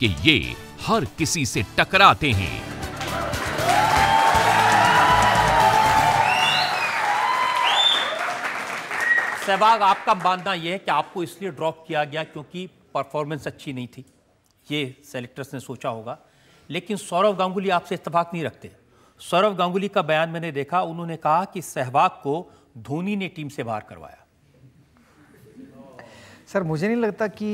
कि ये हर किसी से टकराते हैं सहबाग आपका मानना यह है कि आपको इसलिए ड्रॉप किया गया क्योंकि परफॉर्मेंस अच्छी नहीं थी ये सेलेक्टर्स ने सोचा होगा लेकिन सौरव गांगुली आपसे इतफाक नहीं रखते सौरव गांगुली का बयान मैंने देखा उन्होंने कहा कि सहवाग को धोनी ने टीम से बाहर करवाया सर मुझे नहीं लगता कि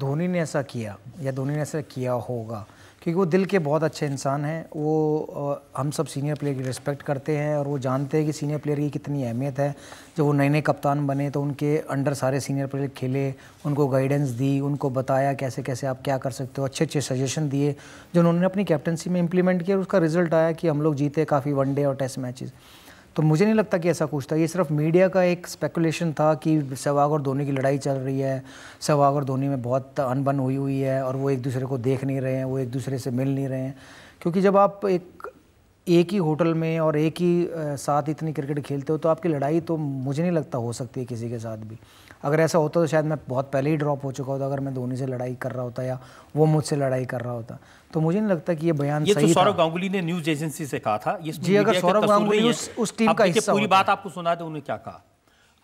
धोनी ने ऐसा किया या धोनी ने ऐसा किया होगा क्योंकि वो दिल के बहुत अच्छे इंसान हैं वो हम सब सीनियर प्लेयर की रिस्पेक्ट करते हैं और वो जानते हैं कि सीनियर प्लेयर की कितनी अहमियत है जब वो नए नए कप्तान बने तो उनके अंडर सारे सीनियर प्लेयर खेले उनको गाइडेंस दी उनको बताया कैसे कैसे आप क्या कर सकते हो अच्छे अच्छे सजेशन दिए जो उन्होंने अपनी कैप्टनसी में इंप्लीमेंट किया और उसका रिजल्ट आया कि हम लोग जीते काफ़ी वनडे और टेस्ट मैचेज़ तो मुझे नहीं लगता कि ऐसा कुछ था ये सिर्फ मीडिया का एक स्पेकुलेशन था कि सहवाग और धोनी की लड़ाई चल रही है सहवाग और धोनी में बहुत अनबन हुई हुई है और वो एक दूसरे को देख नहीं रहे हैं वो एक दूसरे से मिल नहीं रहे हैं क्योंकि जब आप एक एक ही होटल में और एक ही साथ इतनी क्रिकेट खेलते हो तो आपकी लड़ाई तो मुझे नहीं लगता हो सकती है किसी के साथ भी अगर ऐसा होता तो शायद मैं बहुत पहले ही ड्रॉप हो चुका होता अगर मैं धोनी से लड़ाई कर रहा होता या वो मुझसे लड़ाई कर रहा होता तो मुझे नहीं लगता कि ये बयान ये तो सही तो गांगुली ने न्यूज एजेंसी से कहा था ये जी अगर सौरभ गांगुली उस, उस टीम का हिस्सा पूरी बात आपको सुना दे उन्हें क्या कहा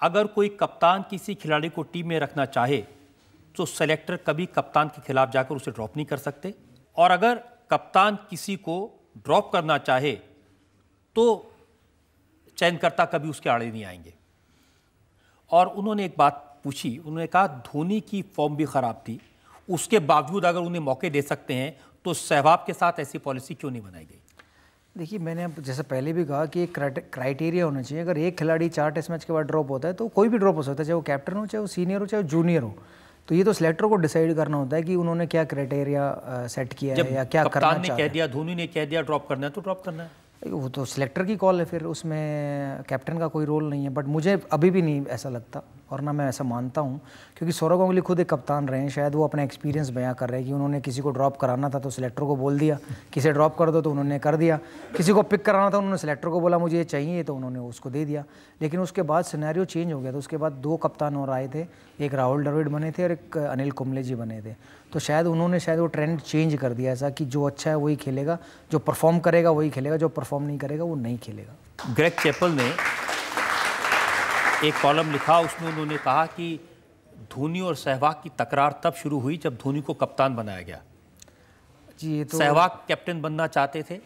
अगर कोई कप्तान किसी खिलाड़ी को टीम में रखना चाहे तो सेलेक्टर कभी कप्तान के खिलाफ जाकर उसे ड्रॉप नहीं कर सकते और अगर कप्तान किसी को ड्रॉप करना चाहे तो चयनकर्ता कभी उसके आड़े नहीं आएंगे और उन्होंने एक बात पूछी उन्होंने कहा धोनी की फॉर्म भी ख़राब थी उसके बावजूद अगर उन्हें मौके दे सकते हैं तो सहवाब के साथ ऐसी पॉलिसी क्यों नहीं बनाई गई देखिए मैंने जैसे पहले भी कहा कि एक क्राइटेरिया होना चाहिए अगर एक खिलाड़ी चार टेस्ट मैच के बाद ड्रॉप होता है तो कोई भी ड्रॉप हो सकता है चाहे वो कैप्टन हो चाहे वो सीनियर हो चाहे वो जूनियर हो तो ये तो सिलेक्टर को डिसाइड करना होता है कि उन्होंने क्या क्राइटेरिया सेट किया है या क्या करना ने कह दिया धोनी ने कह दिया ड्रॉप करना है तो ड्रॉप करना है वो तो सिलेक्टर की कॉल है फिर उसमें कैप्टन का कोई रोल नहीं है बट मुझे अभी भी नहीं ऐसा लगता और ना मैं ऐसा मानता हूँ क्योंकि सौरव गांगुली खुद एक कप्तान रहे हैं शायद वो अपना एक्सपीरियंस बयां कर रहे हैं कि उन्होंने किसी को ड्रॉप कराना था तो सिलेक्टर को बोल दिया किसे ड्रॉप कर दो तो उन्होंने कर दिया किसी को पिक कराना था उन्होंने सिलेक्टर को बोला मुझे ये चाहिए तो उन्होंने उसको दे दिया लेकिन उसके बाद सिनेरियो चेंज हो गया तो उसके बाद दो कप्तान और आए थे एक राहुल द्रविड़ बने थे और एक अनिल कुंबले जी बने थे तो शायद उन्होंने शायद वो ट्रेंड चेंज कर दिया ऐसा कि जो अच्छा है वही खेलेगा जो परफॉर्म करेगा वही खेलेगा जो परफॉर्म नहीं करेगा वो नहीं खेलेगा ग्रेक चैपल ने एक कॉलम लिखा उसमें उन्होंने कहा कि धोनी और सहवाग की तकरार तब शुरू हुई जब धोनी को कप्तान बनाया गया जी तो सहवाग कैप्टन बनना चाहते थे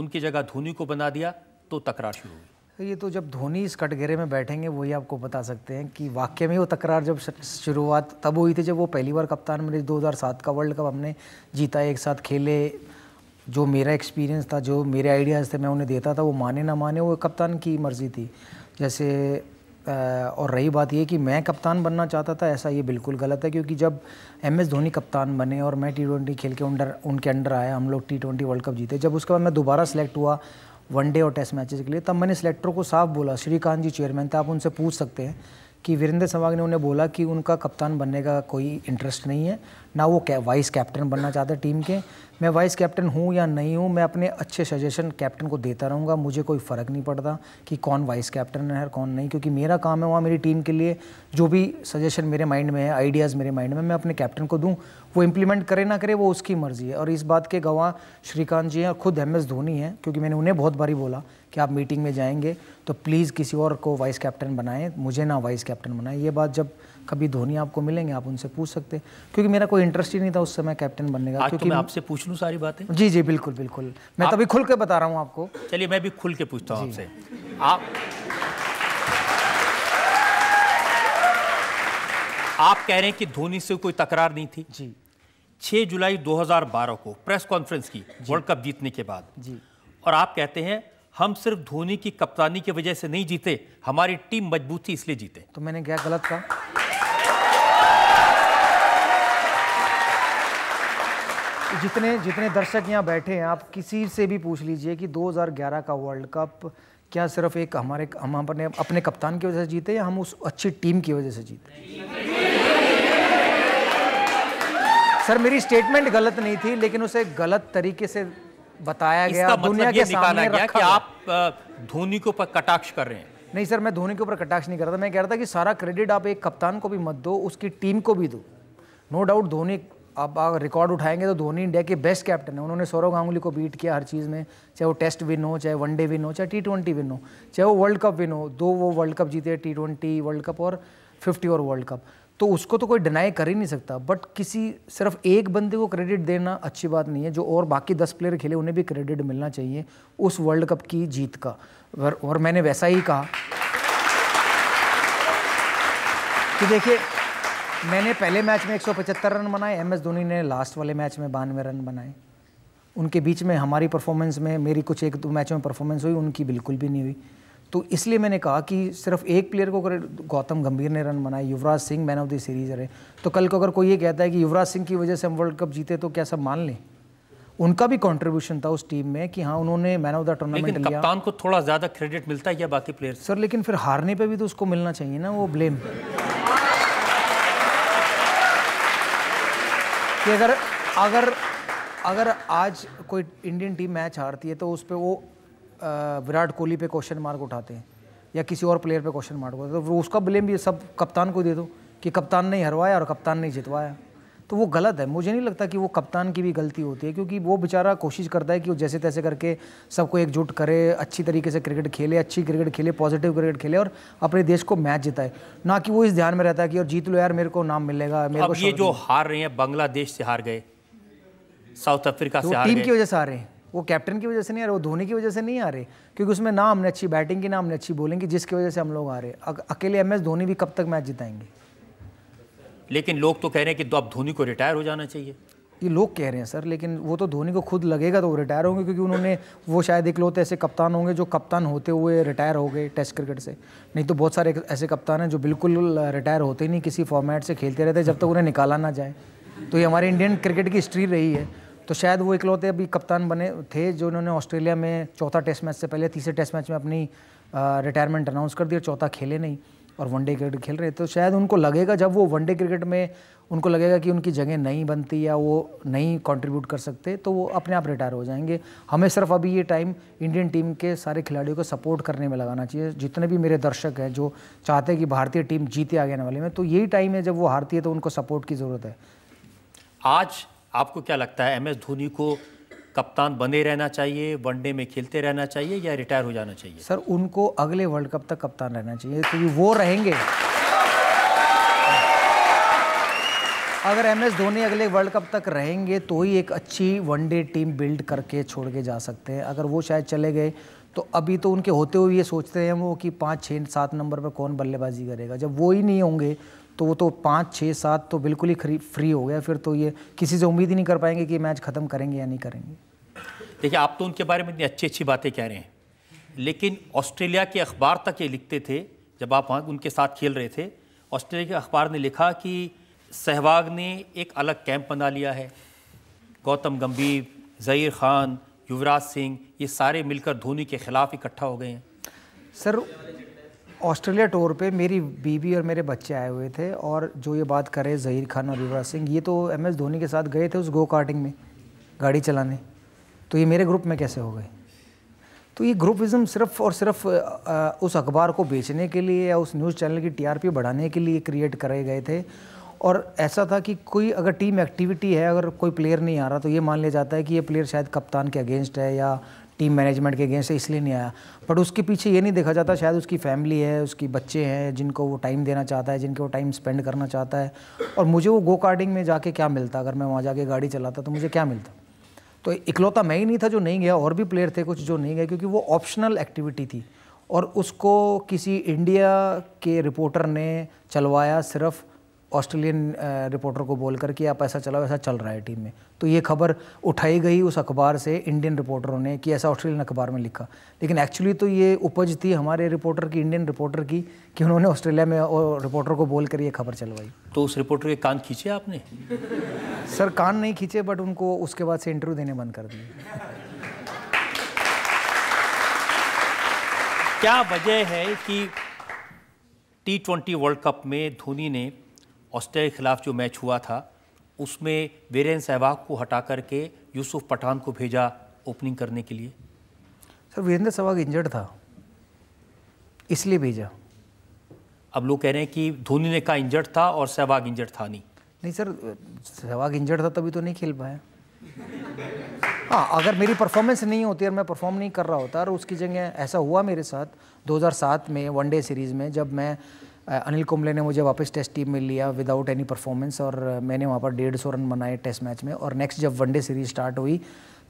उनकी जगह धोनी को बना दिया तो तकरार शुरू हुई ये तो जब धोनी इस कटघरे में बैठेंगे वही आपको बता सकते हैं कि वाक्य में वो तकरार जब शुरुआत तब हुई थी जब वो पहली बार कप्तान बने 2007 का वर्ल्ड कप हमने जीता एक साथ खेले जो मेरा एक्सपीरियंस था जो मेरे आइडियाज़ थे मैं उन्हें देता था वो माने ना माने वो कप्तान की मर्ज़ी थी जैसे और रही बात यह कि मैं कप्तान बनना चाहता था ऐसा ये बिल्कुल गलत है क्योंकि जब एम एस धोनी कप्तान बने और मैं टी ट्वेंटी खेल के अंडर उनके अंडर आया हम लोग टी ट्वेंटी वर्ल्ड कप जीते जब उसके बाद मैं दोबारा सेलेक्ट हुआ वनडे और टेस्ट मैचेस के लिए तब मैंने सेलेक्टर को साफ बोला श्रीकांत जी चेयरमैन थे आप उनसे पूछ सकते हैं कि वीरेंद्र सहवाग ने उन्हें बोला कि उनका कप्तान बनने का कोई इंटरेस्ट नहीं है ना वो कै, वाइस कैप्टन बनना चाहते टीम के मैं वाइस कैप्टन हूँ या नहीं हूँ मैं अपने अच्छे सजेशन कैप्टन को देता रहूँगा मुझे कोई फ़र्क नहीं पड़ता कि कौन वाइस कैप्टन है और कौन नहीं क्योंकि मेरा काम है वहाँ मेरी टीम के लिए जो भी सजेशन मेरे माइंड में है आइडियाज़ मेरे माइंड में मैं अपने कैप्टन को दूँ वो इम्प्लीमेंट करे ना करे वो उसकी मर्ज़ी है और इस बात के गवाह श्रीकांत जी हैं और खुद एम एस धोनी हैं क्योंकि मैंने उन्हें बहुत बारी बोला कि आप मीटिंग में जाएंगे तो प्लीज़ किसी और को वाइस कैप्टन बनाएं मुझे ना वाइस कैप्टन बनाएं ये बात जब कभी धोनी आपको मिलेंगे आप उनसे पूछ सकते हैं क्योंकि मेरा कोई इंटरेस्ट ही नहीं था उस समय कैप्टन बनने का तो क्योंकि तो मैं आपसे पूछ लूँ सारी बातें जी जी बिल्कुल बिल्कुल मैं आप... तभी खुल के बता रहा हूँ आपको चलिए मैं भी खुल के पूछता हूँ आपसे आप आप कह रहे हैं कि धोनी से कोई तकरार नहीं थी जी 6 जुलाई 2012 को प्रेस कॉन्फ्रेंस की वर्ल्ड कप जीतने के बाद जी और आप कहते हैं हम सिर्फ धोनी की कप्तानी की वजह से नहीं जीते हमारी टीम मजबूत थी इसलिए जीते तो मैंने क्या गलत कहा जितने जितने दर्शक यहाँ बैठे हैं आप किसी से भी पूछ लीजिए कि 2011 का वर्ल्ड कप क्या सिर्फ एक हमारे हम अपने अपने कप्तान की वजह से जीते या हम उस अच्छी टीम की वजह से जीते सर मेरी स्टेटमेंट गलत नहीं थी लेकिन उसे गलत तरीके से बताया गया मतलब दुनिया के सामने गया कि आप धोनी के ऊपर कटाक्ष कर रहे हैं नहीं सर मैं धोनी के ऊपर कटाक्ष नहीं कर रहा था मैं कह रहा था कि सारा क्रेडिट आप एक कप्तान को भी मत दो उसकी टीम को भी दो नो डाउट धोनी आप रिकॉर्ड उठाएंगे तो धोनी इंडिया के बेस्ट कैप्टन है उन्होंने सौरव गांगुली को बीट किया हर चीज़ में चाहे वो टेस्ट विन हो चाहे वनडे विन हो चाहे टी ट्वेंटी विन हो चाहे वो वर्ल्ड कप विन हो दो वो वर्ल्ड कप जीते टी ट्वेंटी वर्ल्ड कप और फिफ्टी और वर्ल्ड कप तो उसको तो कोई डिनाई कर ही नहीं सकता बट किसी सिर्फ एक बंदे को क्रेडिट देना अच्छी बात नहीं है जो और बाकी दस प्लेयर खेले उन्हें भी क्रेडिट मिलना चाहिए उस वर्ल्ड कप की जीत का और मैंने वैसा ही कहा कि देखिए मैंने पहले मैच में 175 रन बनाए एम एस धोनी ने लास्ट वाले मैच में बानवे रन बनाए उनके बीच में हमारी परफॉर्मेंस में मेरी कुछ एक दो मैचों में परफॉर्मेंस हुई उनकी बिल्कुल भी नहीं हुई तो इसलिए मैंने कहा कि सिर्फ एक प्लेयर को अगर गौतम गंभीर ने रन बनाए Yuvraj Singh man of the series रहे तो कल को अगर कोई ये कहता है कि युवराज सिंह की वजह से हम वर्ल्ड कप जीते तो क्या सब मान लें उनका भी कंट्रीब्यूशन था उस टीम में कि हाँ उन्होंने मैन ऑफ द टूर्नामेंट लिया कप्तान को थोड़ा ज़्यादा क्रेडिट मिलता है या बाकी प्लेयर सर लेकिन फिर हारने पर भी तो उसको मिलना चाहिए ना वो ब्लेम कि अगर अगर अगर आज कोई इंडियन टीम मैच हारती है तो उस पर वो विराट कोहली पे क्वेश्चन मार्क उठाते हैं या किसी और प्लेयर पे क्वेश्चन मार्क उठाते हैं तो उसका ब्लेम भी सब कप्तान को दे दो कि कप्तान नहीं हरवाया और कप्तान नहीं जितवाया तो वो गलत है मुझे नहीं लगता कि वो कप्तान की भी गलती होती है क्योंकि वो बेचारा कोशिश करता है कि वो जैसे तैसे करके सबको एकजुट करे अच्छी तरीके से क्रिकेट खेले अच्छी क्रिकेट खेले पॉजिटिव क्रिकेट खेले और अपने देश को मैच जिताए ना कि वो इस ध्यान में रहता है कि और जीत लो यार मेरे को नाम मिलेगा मेरे को ये जो हार रहे हैं बांग्लादेश से हार गए साउथ अफ्रीका तो से टीम की वजह से हार रहे हैं वो कैप्टन की वजह से नहीं आ रहे वो धोनी की वजह से नहीं आ रहे क्योंकि उसमें ना हमने अच्छी बैटिंग की ना हमने अच्छी बोलिंग की जिसकी वजह से हम लोग आ रहे हैं अकेले एम एस धोनी भी कब तक मैच जिताएंगे लेकिन लोग तो कह रहे हैं कि तो अब धोनी को रिटायर हो जाना चाहिए ये लोग कह रहे हैं सर लेकिन वो तो धोनी को खुद लगेगा तो वो रिटायर होंगे क्योंकि उन्होंने वो शायद एक इकलौते ऐसे कप्तान होंगे जो कप्तान होते हुए रिटायर हो गए टेस्ट क्रिकेट से नहीं तो बहुत सारे ऐसे कप्तान हैं जो बिल्कुल रिटायर होते ही नहीं किसी फॉर्मेट से खेलते रहते जब तक उन्हें निकाला ना जाए तो ये हमारे इंडियन क्रिकेट की हिस्ट्री रही है तो शायद वो इकलौते अभी कप्तान बने थे जो उन्होंने ऑस्ट्रेलिया में चौथा टेस्ट मैच से पहले तीसरे टेस्ट मैच में अपनी रिटायरमेंट अनाउंस कर दी और चौथा खेले नहीं और वनडे क्रिकेट खेल रहे तो शायद उनको लगेगा जब वो वनडे क्रिकेट में उनको लगेगा कि उनकी जगह नहीं बनती या वो नहीं कंट्रीब्यूट कर सकते तो वो अपने आप रिटायर हो जाएंगे हमें सिर्फ अभी ये टाइम इंडियन टीम के सारे खिलाड़ियों को सपोर्ट करने में लगाना चाहिए जितने भी मेरे दर्शक हैं जो चाहते हैं कि भारतीय टीम जीते आगे आने वाले में तो यही टाइम है जब वो हारती है तो उनको सपोर्ट की ज़रूरत है आज आपको क्या लगता है एम एस धोनी को कप्तान बने रहना चाहिए वनडे में खेलते रहना चाहिए या रिटायर हो जाना चाहिए सर उनको अगले वर्ल्ड कप तक कप्तान रहना चाहिए क्योंकि तो वो रहेंगे अगर एम एस धोनी अगले वर्ल्ड कप तक रहेंगे तो ही एक अच्छी वनडे टीम बिल्ड करके छोड़ के जा सकते हैं अगर वो शायद चले गए तो अभी तो उनके होते हुए ये सोचते हैं वो कि पाँच छः सात नंबर पर कौन बल्लेबाजी करेगा जब वो ही नहीं होंगे तो वो तो पाँच छः सात तो बिल्कुल ही फ्री हो गया फिर तो ये किसी से उम्मीद ही नहीं कर पाएंगे कि मैच ख़त्म करेंगे या नहीं करेंगे देखिए आप तो उनके बारे में इतनी अच्छी अच्छी बातें कह रहे हैं लेकिन ऑस्ट्रेलिया के अखबार तक ये लिखते थे जब आप वहाँ उनके साथ खेल रहे थे ऑस्ट्रेलिया के अखबार ने लिखा कि सहवाग ने एक अलग कैंप बना लिया है गौतम गंभीर ज़हीर खान युवराज सिंह ये सारे मिलकर धोनी के खिलाफ इकट्ठा हो गए हैं सर ऑस्ट्रेलिया टूर पे मेरी बीबी और मेरे बच्चे आए हुए थे और जो ये बात करे जहीर खान और युवराज सिंह ये तो एम एस धोनी के साथ गए थे उस गो कार्टिंग में गाड़ी चलाने तो ये मेरे ग्रुप में कैसे हो गए तो ये ग्रुपिज़म सिर्फ और सिर्फ उस अखबार को बेचने के लिए या उस न्यूज़ चैनल की टीआरपी बढ़ाने के लिए क्रिएट करे गए थे और ऐसा था कि कोई अगर टीम एक्टिविटी है अगर कोई प्लेयर नहीं आ रहा तो ये मान लिया जाता है कि ये प्लेयर शायद कप्तान के अगेंस्ट है या टीम मैनेजमेंट के अगेंस्ट इसलिए नहीं आया बट उसके पीछे ये नहीं देखा जाता शायद उसकी फैमिली है उसकी बच्चे हैं जिनको वो टाइम देना चाहता है जिनको वो टाइम स्पेंड करना चाहता है और मुझे वो गो कार्डिंग में जाके क्या मिलता अगर मैं वहाँ जाके गाड़ी चलाता तो मुझे क्या मिलता तो इकलौता मैं ही नहीं था जो नहीं गया और भी प्लेयर थे कुछ जो नहीं गए क्योंकि वो ऑप्शनल एक्टिविटी थी और उसको किसी इंडिया के रिपोर्टर ने चलवाया सिर्फ ऑस्ट्रेलियन रिपोर्टर को बोल कर कि आप ऐसा चलाओ ऐसा चल रहा है टीम में तो ये खबर उठाई गई उस अखबार से इंडियन रिपोर्टरों ने कि ऐसा ऑस्ट्रेलियन अखबार में लिखा लेकिन एक्चुअली तो ये उपज थी हमारे रिपोर्टर की इंडियन रिपोर्टर की कि उन्होंने ऑस्ट्रेलिया में और रिपोर्टर को बोल कर ये खबर चलवाई तो उस रिपोर्टर के कान खींचे आपने सर कान नहीं खींचे बट उनको उसके बाद से इंटरव्यू देने बंद कर दिए क्या वजह है कि टी ट्वेंटी वर्ल्ड कप में धोनी ने ऑस्ट्रेलिया के खिलाफ जो मैच हुआ था उसमें वीरेंद्र सहवाग को हटा करके यूसुफ पठान को भेजा ओपनिंग करने के लिए सर वीरेंद्र सहवाग इंजर्ड था इसलिए भेजा अब लोग कह रहे हैं कि धोनी ने कहा इंजर्ड था और सहवाग इंजर्ड था नहीं नहीं सर सहवाग इंजर्ड था तभी तो नहीं खेल पाया हाँ अगर मेरी परफॉर्मेंस नहीं होती और मैं परफॉर्म नहीं कर रहा होता और उसकी जगह ऐसा हुआ मेरे साथ 2007 में वनडे सीरीज़ में जब मैं अनिल कुंबले ने मुझे वापस टेस्ट टीम में लिया विदाउट एनी परफॉर्मेंस और मैंने वहाँ पर डेढ़ सौ रन बनाए टेस्ट मैच में और नेक्स्ट जब वनडे सीरीज स्टार्ट हुई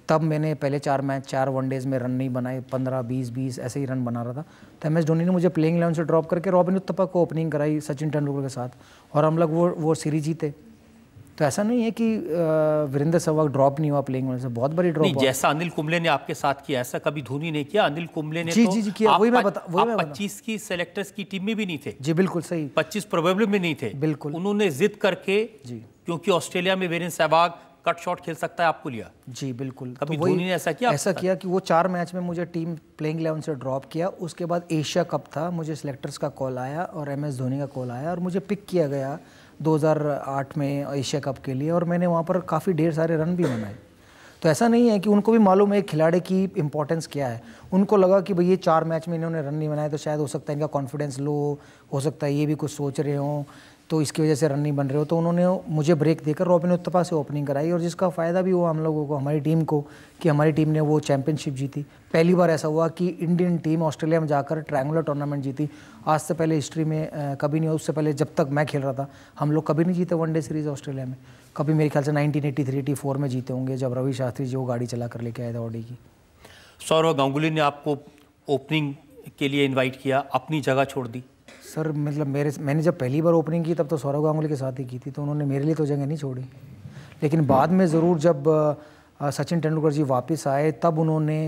तब मैंने पहले चार मैच चार वनडेज़ में रन नहीं बनाए पंद्रह बीस बीस ऐसे ही रन बना रहा था तो एम एस धोनी ने मुझे प्लेइंग इलेवन से ड्रॉप करके रॉबिन उत्तपा को ओपनिंग कराई सचिन तेंदुलकर के साथ और हम लोग वो वो सीरीज जीते तो ऐसा नहीं है कि वीरेंद्र सहवाग ड्रॉप नहीं हुआ प्लेइंग से बहुत बड़ी ड्रॉप नहीं जैसा अनिल कुंबले ने आपके साथ किया ऐसा कभी धोनी ने किया अनिल कुंबले ने जी तो जी जी किया वही मैं बता वही मैं पच्चीस की सेलेक्टर्स की टीम में भी नहीं थे जी बिल्कुल सही पच्चीस प्रोबेबल में नहीं थे बिल्कुल उन्होंने जिद करके जी क्योंकि ऑस्ट्रेलिया में वीरेंद्र सहवाग कट शॉट खेल सकता है आपको लिया जी बिल्कुल कभी तो धोनी ने ऐसा किया ऐसा किया कि वो चार मैच में मुझे टीम प्लेइंग इलेवन से ड्रॉप किया उसके बाद एशिया कप था मुझे सिलेक्टर्स का कॉल आया और एम एस धोनी का कॉल आया और मुझे पिक किया गया 2008 में एशिया कप के लिए और मैंने वहाँ पर काफ़ी ढेर सारे रन भी बनाए तो ऐसा नहीं है कि उनको भी मालूम है खिलाड़ी की इंपॉर्टेंस क्या है उनको लगा कि भाई ये चार मैच में इन्होंने रन नहीं बनाए तो शायद हो सकता है इनका कॉन्फिडेंस लो हो सकता है ये भी कुछ सोच रहे हों तो इसकी वजह से रन नहीं बन रहे हो तो उन्होंने मुझे ब्रेक देकर रॉबिन उत्तपा से ओपनिंग कराई और जिसका फ़ायदा भी हुआ हम लोगों को हमारी टीम को कि हमारी टीम ने वो चैंपियनशिप जीती पहली बार ऐसा हुआ कि इंडियन टीम ऑस्ट्रेलिया में जाकर ट्रायंगुलर टूर्नामेंट जीती आज से पहले हिस्ट्री में कभी नहीं उससे पहले जब तक मैं खेल रहा था हम लोग कभी नहीं जीते वनडे सीरीज़ ऑस्ट्रेलिया में कभी मेरे ख्याल से 1983 84 में जीते होंगे जब रवि शास्त्री जी वो गाड़ी चला कर लेके आए थे ऑडी की सौरव गांगुली ने आपको ओपनिंग के लिए इनवाइट किया अपनी जगह छोड़ दी सर मतलब मेरे मैंने जब पहली बार ओपनिंग की तब तो सौरव गांगुली के साथ ही की थी तो उन्होंने मेरे लिए तो जगह नहीं छोड़ी लेकिन बाद में ज़रूर जब सचिन तेंदुलकर जी वापस आए तब उन्होंने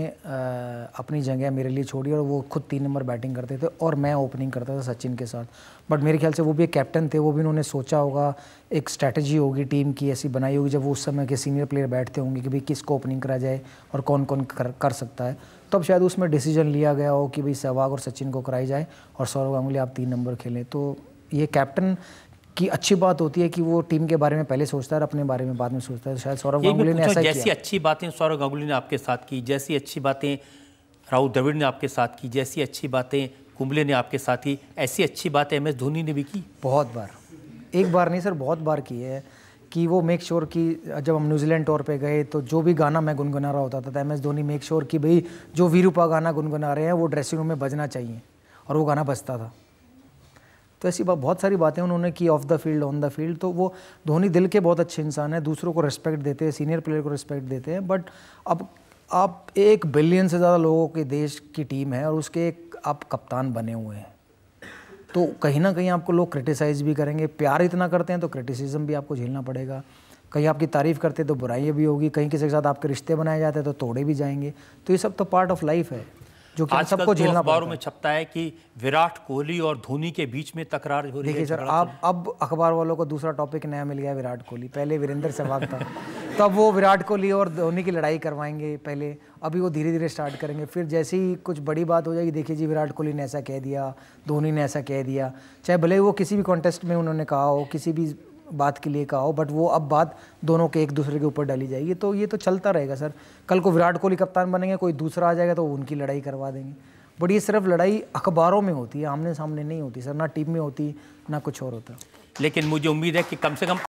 अपनी जगह मेरे लिए छोड़ी और वो खुद तीन नंबर बैटिंग करते थे और मैं ओपनिंग करता था सचिन के साथ बट मेरे ख्याल से वो भी एक कैप्टन थे वो भी उन्होंने सोचा होगा एक स्ट्रैटेजी होगी टीम की ऐसी बनाई होगी जब वो उस समय के सीनियर प्लेयर बैठते होंगे कि भाई किसको ओपनिंग करा जाए और कौन कौन कर, कर सकता है तब शायद उसमें डिसीजन लिया गया हो कि भाई सहवाग और सचिन को कराई जाए और सौरव गांगुली आप तीन नंबर खेलें तो ये कैप्टन की अच्छी बात होती है कि वो टीम के बारे में पहले सोचता है और अपने बारे में बाद में सोचता है शायद सौरभ गांगुली ने ऐसा जैसी अच्छी बातें सौरभ गांगुली ने आपके साथ की जैसी अच्छी बातें राहुल द्रविड़ ने आपके साथ की जैसी अच्छी बातें कुंबले ने आपके साथ की ऐसी अच्छी बातें एम एस धोनी ने भी की बहुत बार एक बार नहीं सर बहुत बार की है कि वो मेक श्योर की जब हम न्यूजीलैंड टूर पे गए तो जो भी गाना मैं गुनगुना रहा होता था तो M S Dhoni make sure कि भाई जो वीरूपा गाना गुनगुना रहे हैं वो ड्रेसिंग रूम में बजना चाहिए और वो गाना बजता था तो ऐसी बात बहुत सारी बातें उन्होंने की off the field on the field तो वो धोनी दिल के बहुत अच्छे इंसान हैं दूसरों को रिस्पेक्ट देते हैं सीनियर प्लेयर को रिस्पेक्ट देते हैं बट अब आप एक बिलियन से ज़्यादा लोगों के देश की टीम है और उसके एक आप कप्तान बने हुए हैं तो कहीं ना कहीं आपको लोग क्रिटिसाइज भी करेंगे प्यार इतना करते हैं तो क्रिटिसिज्म भी आपको झेलना पड़ेगा कहीं आपकी तारीफ़ करते तो बुराइयाँ भी होगी कहीं किसी के साथ आपके रिश्ते बनाए जाते हैं तो तोड़े भी जाएंगे तो ये सब तो पार्ट ऑफ लाइफ है जो कि सबको झेलना अखबारों में छपता है कि विराट कोहली और धोनी के बीच में तकरार हो रही है सर आप तो- अब अखबार वालों को दूसरा टॉपिक नया मिल गया विराट कोहली पहले वीरेंद्र सहवाग था तब वो विराट कोहली और धोनी की लड़ाई करवाएंगे पहले अभी वो धीरे धीरे स्टार्ट करेंगे फिर जैसे ही कुछ बड़ी बात हो जाएगी देखिए जी विराट कोहली ने ऐसा कह दिया धोनी ने ऐसा कह दिया चाहे भले वो किसी भी कॉन्टेस्ट में उन्होंने कहा हो किसी भी बात के लिए कहा हो बट वो अब बात दोनों के एक दूसरे के ऊपर डाली जाएगी तो ये तो चलता रहेगा सर कल को विराट कोहली कप्तान बनेंगे कोई दूसरा आ जाएगा तो उनकी लड़ाई करवा देंगे बट ये सिर्फ लड़ाई अखबारों में होती है आमने सामने नहीं होती सर ना टीम में होती ना कुछ और होता लेकिन मुझे उम्मीद है कि कम से कम